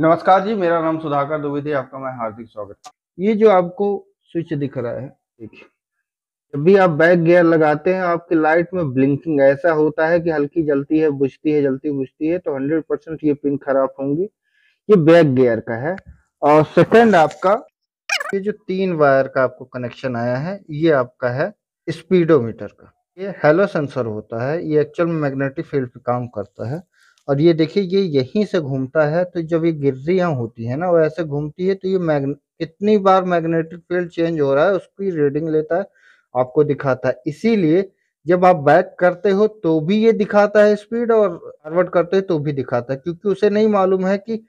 नमस्कार जी मेरा नाम सुधाकर दुबे थे आपका मैं हार्दिक स्वागत ये जो आपको स्विच दिख रहा है देखिए जब भी आप बैक गियर लगाते हैं आपकी लाइट में ब्लिंकिंग ऐसा होता है कि हल्की जलती है बुझती है जलती बुझती है तो हंड्रेड परसेंट ये पिन खराब होंगी ये बैक गियर का है और सेकंड आपका ये जो तीन वायर का आपको कनेक्शन आया है ये आपका है स्पीडोमीटर का ये हेलो सेंसर होता है ये एक्चुअल मैग्नेटिक फील्ड पे काम करता है और ये देखिए ये यहीं से घूमता है तो जब ये गिर्रियाँ होती है ना वो ऐसे घूमती है तो ये मैग्ने कितनी बार मैग्नेटिक फील्ड चेंज हो रहा है उसकी रीडिंग लेता है आपको दिखाता है इसीलिए जब आप बैक करते हो तो भी ये दिखाता है स्पीड और फॉरवर्ड करते हो तो भी दिखाता है क्योंकि उसे नहीं मालूम है कि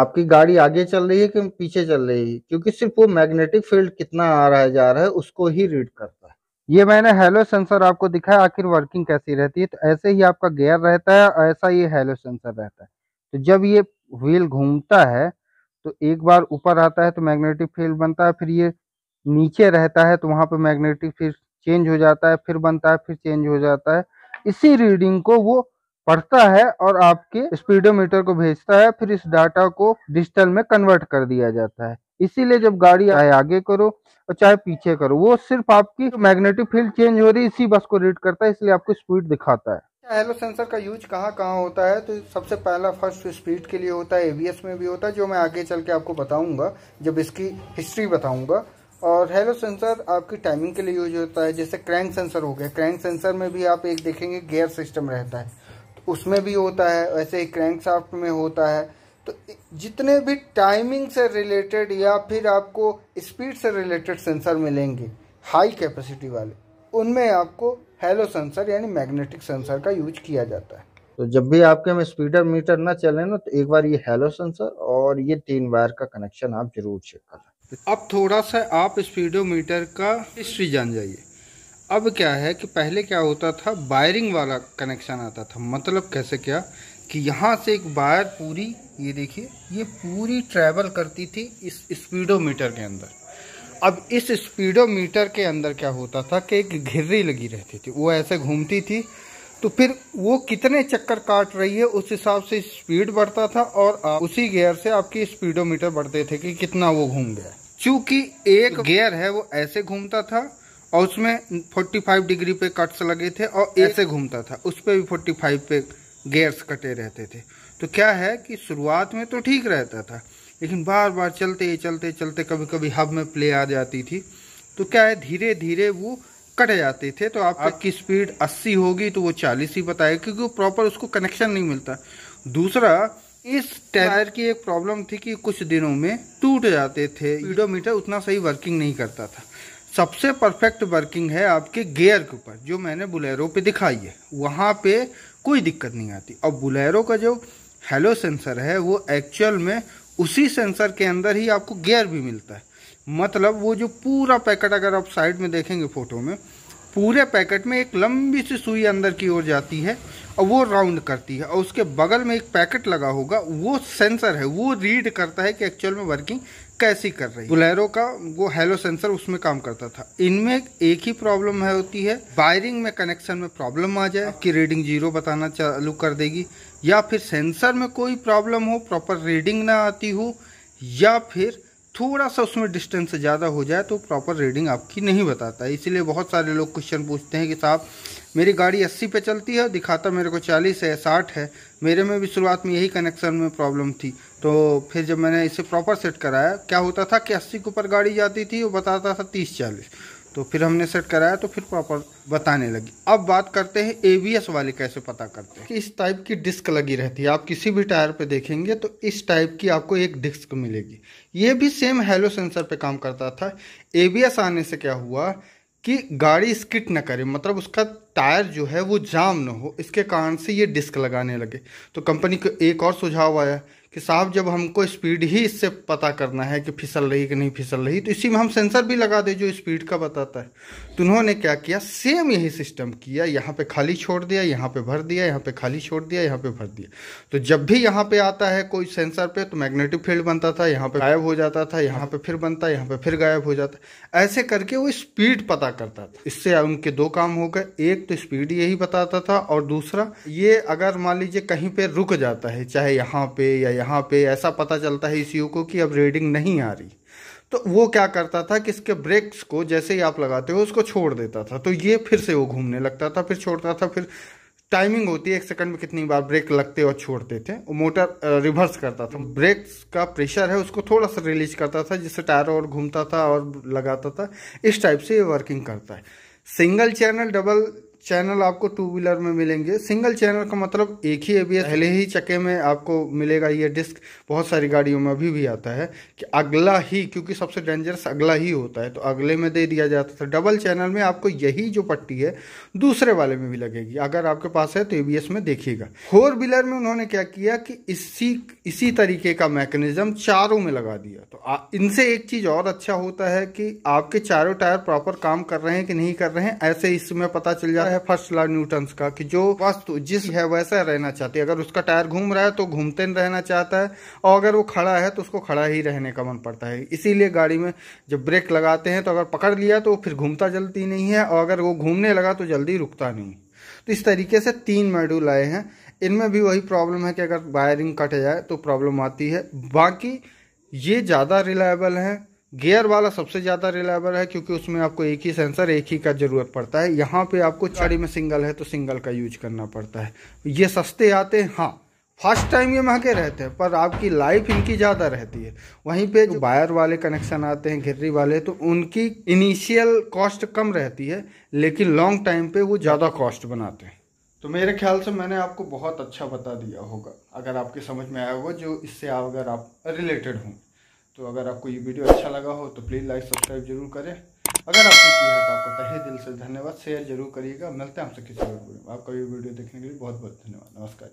आपकी गाड़ी आगे चल रही है कि पीछे चल रही है क्योंकि सिर्फ वो मैग्नेटिक फील्ड कितना आ रहा है जा रहा है उसको ही रीड करता है ये मैंने हेलो सेंसर आपको दिखाया आखिर वर्किंग कैसी रहती है तो ऐसे ही आपका गेयर रहता है ऐसा ये हेलो सेंसर रहता है तो जब ये व्हील घूमता है तो एक बार ऊपर आता है तो मैग्नेटिक फील्ड बनता है फिर ये नीचे रहता है तो वहां पर मैग्नेटिक फील्ड चेंज हो जाता है फिर बनता है फिर चेंज हो जाता है इसी रीडिंग को वो पढ़ता है और आपके स्पीडोमीटर को भेजता है फिर इस डाटा को डिजिटल में कन्वर्ट कर दिया जाता है इसीलिए जब गाड़ी आए आगे करो और चाहे पीछे करो वो सिर्फ आपकी मैग्नेटिक फील्ड चेंज हो रही इसी बस को रीड करता है इसलिए आपको स्पीड दिखाता है हेलो अच्छा, सेंसर का यूज कहाँ कहाँ होता है तो सबसे पहला फर्स्ट स्पीड के लिए होता है एवीएस में भी होता है जो मैं आगे चल के आपको बताऊंगा जब इसकी हिस्ट्री बताऊंगा और हेलो सेंसर आपकी टाइमिंग के लिए यूज होता है जैसे क्रैंक सेंसर हो गया क्रैंक सेंसर में भी आप एक देखेंगे गियर सिस्टम रहता है तो उसमें भी होता है वैसे ही क्रैंक साफ्ट में होता है तो जितने भी टाइमिंग से रिलेटेड या फिर आपको स्पीड से रिलेटेड सेंसर मिलेंगे हाई कैपेसिटी वाले उनमें आपको हेलो सेंसर यानी मैग्नेटिक सेंसर का यूज किया जाता है तो जब भी आपके में स्पीडर मीटर ना चले ना तो एक बार ये हेलो सेंसर और ये तीन वायर का कनेक्शन आप जरूर चेक कर अब थोड़ा सा आप स्पीडोमीटर का हिस्ट्री जान जाइए अब क्या है कि पहले क्या होता था वायरिंग वाला कनेक्शन आता था मतलब कैसे क्या कि यहाँ से एक वायर पूरी ये देखिए ये पूरी ट्रैवल करती थी इस स्पीडोमीटर के अंदर अब इस स्पीडोमीटर के अंदर क्या होता था कि एक घिर्री लगी रहती थी वो ऐसे घूमती थी तो फिर वो कितने चक्कर काट रही है उस हिसाब से स्पीड बढ़ता था और उसी गियर से आपकी स्पीडोमीटर बढ़ते थे कि कितना वो घूम गया चूंकि एक गियर है वो ऐसे घूमता था और उसमें 45 डिग्री पे कट्स लगे थे और ऐसे घूमता था उस पर भी 45 पे गेयर्स कटे रहते थे तो क्या है कि शुरुआत में तो ठीक रहता था लेकिन बार बार चलते चलते चलते कभी कभी हब में प्ले आ जाती थी तो क्या है धीरे धीरे वो कट जाते थे तो आप आपकी स्पीड 80 होगी तो वो 40 ही बताए क्योंकि वो प्रॉपर उसको कनेक्शन नहीं मिलता दूसरा इस टायर की एक प्रॉब्लम थी कि कुछ दिनों में टूट जाते थे स्पीडोमीटर उतना सही वर्किंग नहीं करता था सबसे परफेक्ट वर्किंग है आपके गियर के ऊपर जो मैंने बुलेरो पे दिखाई है वहाँ पे कोई दिक्कत नहीं आती और बुलेरो का जो हेलो सेंसर है वो एक्चुअल में उसी सेंसर के अंदर ही आपको गेयर भी मिलता है मतलब वो जो पूरा पैकेट अगर आप साइड में देखेंगे फ़ोटो में पूरे पैकेट में एक लंबी सी सुई अंदर की ओर जाती है और वो राउंड करती है और उसके बगल में एक पैकेट लगा होगा वो सेंसर है वो रीड करता है कि एक्चुअल में वर्किंग कैसी कर रही है बुलेरो का वो हेलो सेंसर उसमें काम करता था इनमें एक ही प्रॉब्लम है होती है वायरिंग में कनेक्शन में प्रॉब्लम आ जाए कि रीडिंग जीरो बताना चालू कर देगी या फिर सेंसर में कोई प्रॉब्लम हो प्रॉपर रीडिंग ना आती हो या फिर थोड़ा सा उसमें डिस्टेंस ज़्यादा हो जाए तो प्रॉपर रीडिंग आपकी नहीं बताता इसलिए बहुत सारे लोग क्वेश्चन पूछते हैं कि साहब मेरी गाड़ी 80 पे चलती है और दिखाता मेरे को 40 है 60 है मेरे में भी शुरुआत में यही कनेक्शन में प्रॉब्लम थी तो फिर जब मैंने इसे प्रॉपर सेट कराया क्या होता था कि अस्सी के ऊपर गाड़ी जाती थी वो बताता था तीस चालीस तो फिर हमने सेट कराया तो फिर प्रॉपर बताने लगी अब बात करते हैं एबीएस वाले कैसे पता करते हैं कि इस टाइप की डिस्क लगी रहती है आप किसी भी टायर पे देखेंगे तो इस टाइप की आपको एक डिस्क मिलेगी ये भी सेम हेलो सेंसर पे काम करता था एबीएस आने से क्या हुआ कि गाड़ी स्किट ना करे मतलब उसका टायर जो है वो जाम ना हो इसके कारण से ये डिस्क लगाने लगे तो कंपनी को एक और सुझाव आया कि साहब जब हमको स्पीड ही इससे पता करना है कि फिसल रही कि नहीं फिसल रही तो इसी में हम सेंसर भी लगा दे जो स्पीड का बताता है तो उन्होंने क्या किया सेम यही सिस्टम किया यहाँ पे खाली छोड़ दिया यहाँ पे भर दिया यहाँ पे खाली छोड़ दिया यहाँ पे भर दिया तो जब भी यहाँ पे आता है कोई सेंसर पे तो मैग्नेटिक फील्ड बनता था यहाँ पे गायब हो जाता था यहाँ पे फिर बनता यहाँ पे फिर गायब हो जाता ऐसे करके वो स्पीड पता करता था इससे उनके दो काम हो गए एक तो स्पीड यही बताता था और दूसरा ये अगर मान लीजिए कहीं पर रुक जाता है चाहे यहाँ पे या यहाँ पे ऐसा पता चलता है ई को कि अब रीडिंग नहीं आ रही तो वो क्या करता था कि इसके ब्रेक्स को जैसे ही आप लगाते हो उसको छोड़ देता था तो ये फिर से वो घूमने लगता था फिर छोड़ता था फिर टाइमिंग होती है एक सेकंड में कितनी बार ब्रेक लगते और छोड़ते थे वो मोटर रिवर्स करता था ब्रेक्स का प्रेशर है उसको थोड़ा सा रिलीज करता था जिससे टायर और घूमता था और लगाता था इस टाइप से ये वर्किंग करता है सिंगल चैनल डबल चैनल आपको टू व्हीलर में मिलेंगे सिंगल चैनल का मतलब एक ही एबीएस पहले ही चक्के में आपको मिलेगा ये डिस्क बहुत सारी गाड़ियों में अभी भी आता है कि अगला ही क्योंकि सबसे डेंजरस अगला ही होता है तो अगले में दे दिया जाता था डबल चैनल में आपको यही जो पट्टी है दूसरे वाले में भी लगेगी अगर आपके पास है तो ए में देखिएगा फोर व्हीलर में उन्होंने क्या किया कि इसी इसी तरीके का मैकेनिज्म चारों में लगा दिया तो इनसे एक चीज़ और अच्छा होता है कि आपके चारों टायर प्रॉपर काम कर रहे हैं कि नहीं कर रहे हैं ऐसे इसमें पता चल जाता है है फर्स्ट लॉ न्यूटन का कि जो वस्तु जिस है वैसा रहना चाहती है अगर उसका टायर घूम रहा है तो घूमते रहना चाहता है और अगर वो खड़ा है तो उसको खड़ा ही रहने का मन पड़ता है इसीलिए गाड़ी में जब ब्रेक लगाते हैं तो अगर पकड़ लिया तो फिर घूमता जल्दी नहीं है और अगर वो घूमने लगा तो जल्दी रुकता नहीं तो इस तरीके से तीन मेडूल आए हैं इनमें भी वही प्रॉब्लम है कि अगर वायरिंग कट जाए तो प्रॉब्लम आती है बाकी ये ज़्यादा रिलायबल हैं गियर वाला सबसे ज़्यादा रिलायबल है क्योंकि उसमें आपको एक ही सेंसर एक ही का ज़रूरत पड़ता है यहाँ पे आपको चाड़ी में सिंगल है तो सिंगल का यूज करना पड़ता है ये सस्ते आते हैं हाँ फर्स्ट टाइम ये महंगे रहते हैं पर आपकी लाइफ इनकी ज़्यादा रहती है वहीं पे जो वायर वाले कनेक्शन आते हैं घिर्री वाले तो उनकी इनिशियल कॉस्ट कम रहती है लेकिन लॉन्ग टाइम पे वो ज़्यादा कॉस्ट बनाते हैं तो मेरे ख्याल से मैंने आपको बहुत अच्छा बता दिया होगा अगर आपके समझ में आया होगा जो इससे अगर आप रिलेटेड हों तो अगर आपको ये वीडियो अच्छा लगा हो तो प्लीज़ लाइक सब्सक्राइब जरूर करें अगर आपने किया है तो आपको तहे दिल से धन्यवाद शेयर जरूर करिएगा मिलते हैं आपसे किसी और वीडियो आपका ये वीडियो देखने के लिए बहुत बहुत धन्यवाद नमस्कार